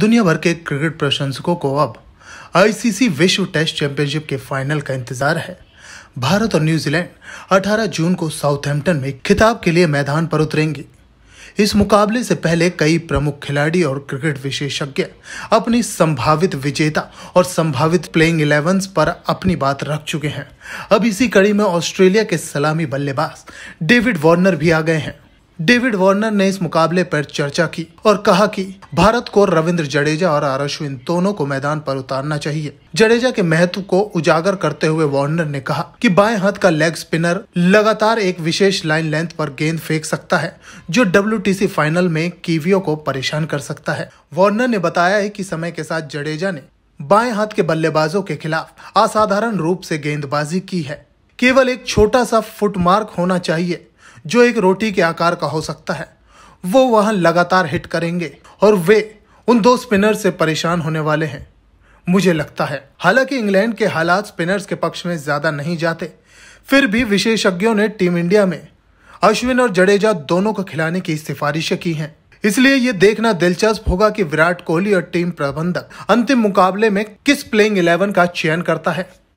दुनिया भर के क्रिकेट प्रशंसकों को अब आईसीसी विश्व टेस्ट चैंपियनशिप के फाइनल का इंतजार है भारत और न्यूजीलैंड 18 जून को साउथहैम्पटन में खिताब के लिए मैदान पर उतरेंगे इस मुकाबले से पहले कई प्रमुख खिलाड़ी और क्रिकेट विशेषज्ञ अपनी संभावित विजेता और संभावित प्लेइंग इलेवंस पर अपनी बात रख चुके हैं अब इसी कड़ी में ऑस्ट्रेलिया के सलामी बल्लेबाज डेविड वार्नर भी आ गए हैं डेविड वार्नर ने इस मुकाबले पर चर्चा की और कहा कि भारत को रविंद्र जडेजा और आर अश्विन दोनों को मैदान पर उतारना चाहिए जडेजा के महत्व को उजागर करते हुए वार्नर ने कहा कि बाएं हाथ का लेग स्पिनर लगातार एक विशेष लाइन लेंथ पर गेंद फेंक सकता है जो डब्ल्यू फाइनल में कीवियो को परेशान कर सकता है वार्नर ने बताया है कि समय के साथ जडेजा ने बाएं हाथ के बल्लेबाजों के खिलाफ असाधारण रूप से गेंदबाजी की है केवल एक छोटा सा फुटमार्क होना चाहिए जो एक रोटी के आकार का हो सकता है वो वहां लगातार हिट करेंगे और वे उन दो स्पिनर से परेशान होने वाले हैं मुझे लगता है हालांकि इंग्लैंड के हालात स्पिनर्स के पक्ष में ज्यादा नहीं जाते फिर भी विशेषज्ञों ने टीम इंडिया में अश्विन और जडेजा दोनों को खिलाने की सिफारिशें की हैं इसलिए ये देखना दिलचस्प होगा कि विराट कोहली और टीम प्रबंधक अंतिम मुकाबले में किस प्लेइंग इलेवन का चयन करता है